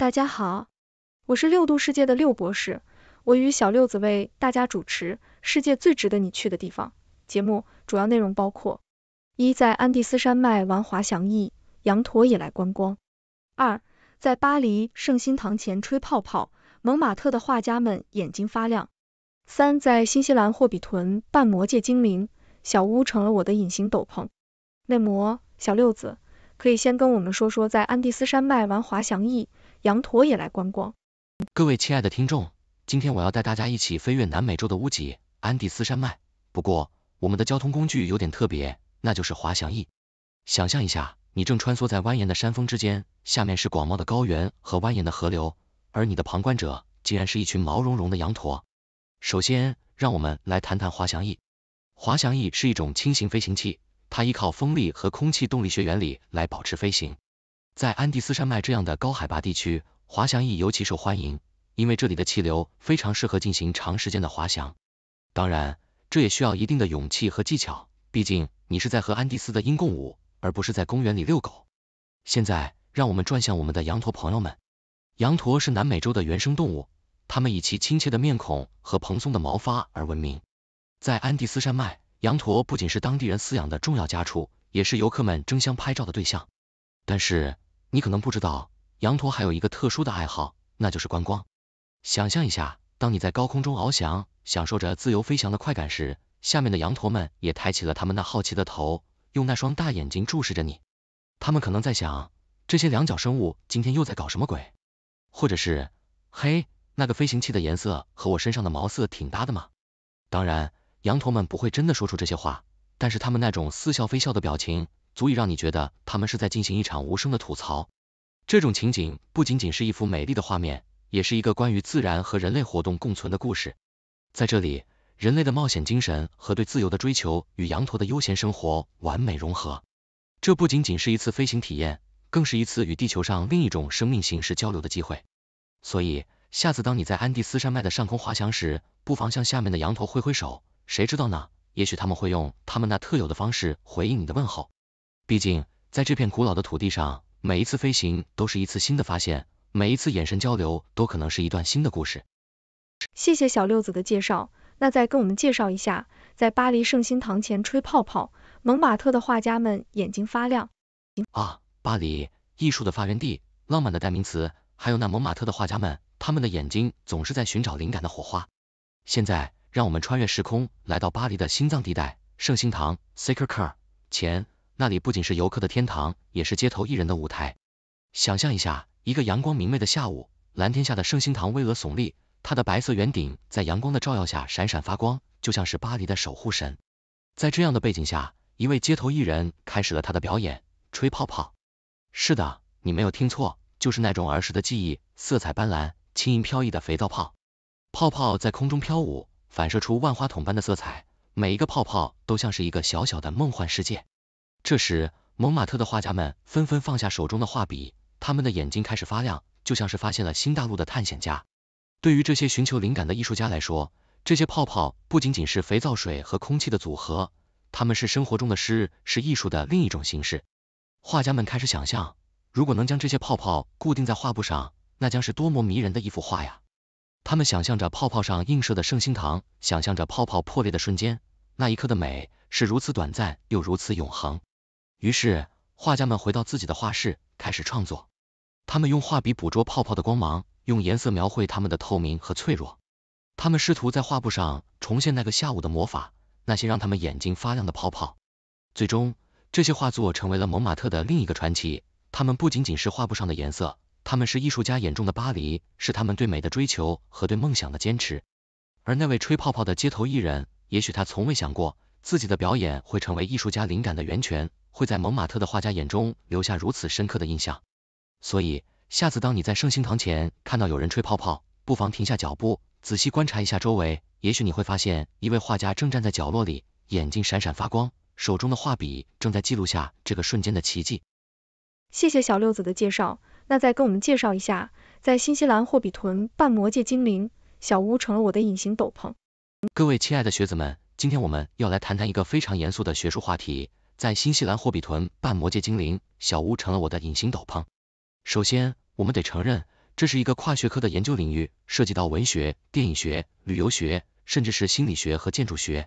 大家好，我是六度世界的六博士，我与小六子为大家主持《世界最值得你去的地方》节目，主要内容包括：一、在安第斯山脉玩滑翔翼，羊驼也来观光；二、在巴黎圣心堂前吹泡泡，蒙马特的画家们眼睛发亮；三、在新西兰霍比屯扮魔界精灵，小屋成了我的隐形斗篷。内魔小六子，可以先跟我们说说在安第斯山脉玩滑翔翼。羊驼也来观光。各位亲爱的听众，今天我要带大家一起飞越南美洲的屋脊——安第斯山脉。不过，我们的交通工具有点特别，那就是滑翔翼。想象一下，你正穿梭在蜿蜒的山峰之间，下面是广袤的高原和蜿蜒的河流，而你的旁观者竟然是一群毛茸茸的羊驼。首先，让我们来谈谈滑翔翼。滑翔翼是一种轻型飞行器，它依靠风力和空气动力学原理来保持飞行。在安第斯山脉这样的高海拔地区，滑翔翼尤其受欢迎，因为这里的气流非常适合进行长时间的滑翔。当然，这也需要一定的勇气和技巧，毕竟你是在和安第斯的鹰共舞，而不是在公园里遛狗。现在，让我们转向我们的羊驼朋友们。羊驼是南美洲的原生动物，它们以其亲切的面孔和蓬松的毛发而闻名。在安第斯山脉，羊驼不仅是当地人饲养的重要家畜，也是游客们争相拍照的对象。但是你可能不知道，羊驼还有一个特殊的爱好，那就是观光。想象一下，当你在高空中翱翔，享受着自由飞翔的快感时，下面的羊驼们也抬起了他们那好奇的头，用那双大眼睛注视着你。他们可能在想，这些两脚生物今天又在搞什么鬼？或者是，嘿，那个飞行器的颜色和我身上的毛色挺搭的嘛。当然，羊驼们不会真的说出这些话，但是他们那种似笑非笑的表情。足以让你觉得他们是在进行一场无声的吐槽。这种情景不仅仅是一幅美丽的画面，也是一个关于自然和人类活动共存的故事。在这里，人类的冒险精神和对自由的追求与羊驼的悠闲生活完美融合。这不仅仅是一次飞行体验，更是一次与地球上另一种生命形式交流的机会。所以，下次当你在安第斯山脉的上空滑翔时，不妨向下面的羊驼挥挥手。谁知道呢？也许他们会用他们那特有的方式回应你的问候。毕竟，在这片古老的土地上，每一次飞行都是一次新的发现，每一次眼神交流都可能是一段新的故事。谢谢小六子的介绍，那再跟我们介绍一下，在巴黎圣心堂前吹泡泡，蒙马特的画家们眼睛发亮。啊，巴黎，艺术的发源地，浪漫的代名词，还有那蒙马特的画家们，他们的眼睛总是在寻找灵感的火花。现在，让我们穿越时空，来到巴黎的心脏地带——圣心堂 s a c r é c a r 前。那里不仅是游客的天堂，也是街头艺人的舞台。想象一下，一个阳光明媚的下午，蓝天下的圣心堂巍峨耸立，它的白色圆顶在阳光的照耀下闪闪发光，就像是巴黎的守护神。在这样的背景下，一位街头艺人开始了他的表演——吹泡泡。是的，你没有听错，就是那种儿时的记忆，色彩斑斓、轻盈飘逸的肥皂泡。泡泡在空中飘舞，反射出万花筒般的色彩，每一个泡泡都像是一个小小的梦幻世界。这时，蒙马特的画家们纷纷放下手中的画笔，他们的眼睛开始发亮，就像是发现了新大陆的探险家。对于这些寻求灵感的艺术家来说，这些泡泡不仅仅是肥皂水和空气的组合，他们是生活中的诗，是艺术的另一种形式。画家们开始想象，如果能将这些泡泡固定在画布上，那将是多么迷人的一幅画呀！他们想象着泡泡上映射的圣心堂，想象着泡泡破裂的瞬间，那一刻的美是如此短暂，又如此永恒。于是，画家们回到自己的画室，开始创作。他们用画笔捕捉泡泡的光芒，用颜色描绘它们的透明和脆弱。他们试图在画布上重现那个下午的魔法，那些让他们眼睛发亮的泡泡。最终，这些画作成为了蒙马特的另一个传奇。它们不仅仅是画布上的颜色，他们是艺术家眼中的巴黎，是他们对美的追求和对梦想的坚持。而那位吹泡泡的街头艺人，也许他从未想过。自己的表演会成为艺术家灵感的源泉，会在蒙马特的画家眼中留下如此深刻的印象。所以，下次当你在圣心堂前看到有人吹泡泡，不妨停下脚步，仔细观察一下周围，也许你会发现一位画家正站在角落里，眼睛闪闪发光，手中的画笔正在记录下这个瞬间的奇迹。谢谢小六子的介绍，那再跟我们介绍一下，在新西兰霍比屯半魔界精灵，小屋成了我的隐形斗篷。各位亲爱的学子们。今天我们要来谈谈一个非常严肃的学术话题，在新西兰霍比屯半魔界精灵小屋成了我的隐形斗篷。首先，我们得承认这是一个跨学科的研究领域，涉及到文学、电影学、旅游学，甚至是心理学和建筑学。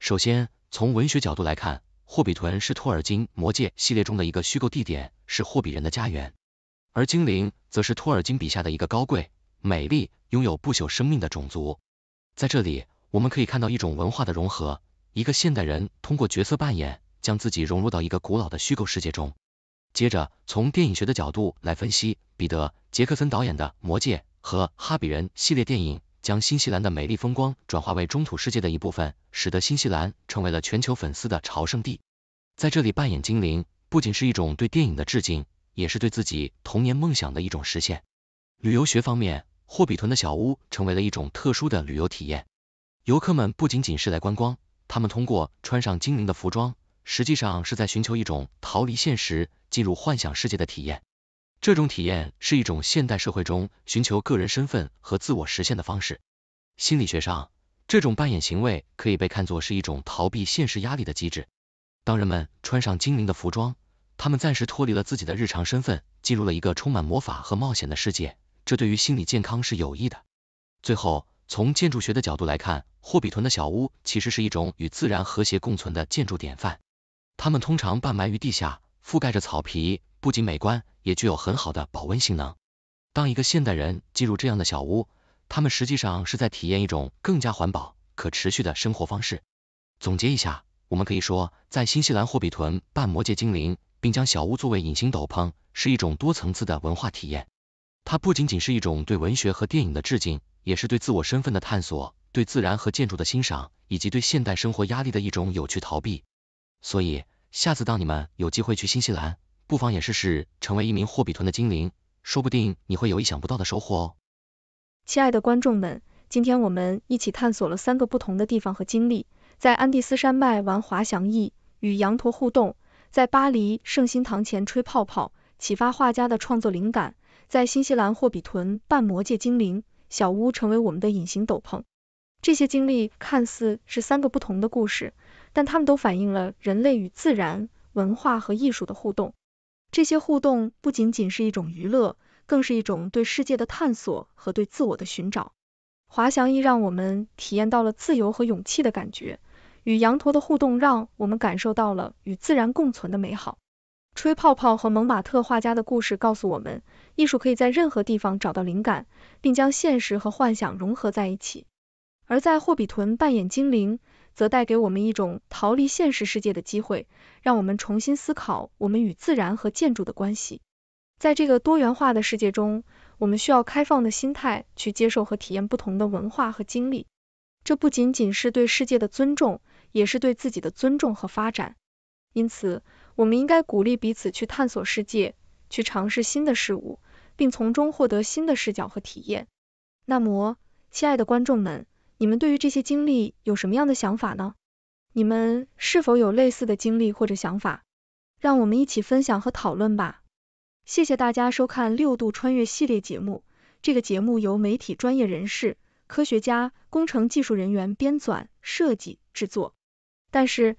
首先，从文学角度来看，霍比屯是托尔金魔界系列中的一个虚构地点，是霍比人的家园，而精灵则是托尔金笔下的一个高贵、美丽、拥有不朽生命的种族，在这里。我们可以看到一种文化的融合，一个现代人通过角色扮演将自己融入到一个古老的虚构世界中。接着，从电影学的角度来分析，彼得·杰克森导演的《魔戒》和《哈比人》系列电影，将新西兰的美丽风光转化为中土世界的一部分，使得新西兰成为了全球粉丝的朝圣地。在这里扮演精灵，不仅是一种对电影的致敬，也是对自己童年梦想的一种实现。旅游学方面，霍比屯的小屋成为了一种特殊的旅游体验。游客们不仅仅是来观光，他们通过穿上精灵的服装，实际上是在寻求一种逃离现实、进入幻想世界的体验。这种体验是一种现代社会中寻求个人身份和自我实现的方式。心理学上，这种扮演行为可以被看作是一种逃避现实压力的机制。当人们穿上精灵的服装，他们暂时脱离了自己的日常身份，进入了一个充满魔法和冒险的世界，这对于心理健康是有益的。最后。从建筑学的角度来看，霍比屯的小屋其实是一种与自然和谐共存的建筑典范。它们通常半埋于地下，覆盖着草皮，不仅美观，也具有很好的保温性能。当一个现代人进入这样的小屋，他们实际上是在体验一种更加环保、可持续的生活方式。总结一下，我们可以说，在新西兰霍比屯半魔界精灵，并将小屋作为隐形斗篷，是一种多层次的文化体验。它不仅仅是一种对文学和电影的致敬，也是对自我身份的探索，对自然和建筑的欣赏，以及对现代生活压力的一种有趣逃避。所以，下次当你们有机会去新西兰，不妨也试试成为一名霍比屯的精灵，说不定你会有意想不到的收获哦。亲爱的观众们，今天我们一起探索了三个不同的地方和经历：在安第斯山脉玩滑翔翼、与羊驼互动，在巴黎圣心堂前吹泡泡。启发画家的创作灵感，在新西兰霍比屯半魔界精灵，小屋成为我们的隐形斗篷。这些经历看似是三个不同的故事，但它们都反映了人类与自然、文化和艺术的互动。这些互动不仅仅是一种娱乐，更是一种对世界的探索和对自我的寻找。滑翔翼让我们体验到了自由和勇气的感觉，与羊驼的互动让我们感受到了与自然共存的美好。吹泡泡和蒙马特画家的故事告诉我们，艺术可以在任何地方找到灵感，并将现实和幻想融合在一起。而在霍比屯扮演精灵，则带给我们一种逃离现实世界的机会，让我们重新思考我们与自然和建筑的关系。在这个多元化的世界中，我们需要开放的心态去接受和体验不同的文化和经历。这不仅仅是对世界的尊重，也是对自己的尊重和发展。因此，我们应该鼓励彼此去探索世界，去尝试新的事物，并从中获得新的视角和体验。那么，亲爱的观众们，你们对于这些经历有什么样的想法呢？你们是否有类似的经历或者想法？让我们一起分享和讨论吧。谢谢大家收看《六度穿越》系列节目。这个节目由媒体专业人士、科学家、工程技术人员编纂、设计、制作。但是。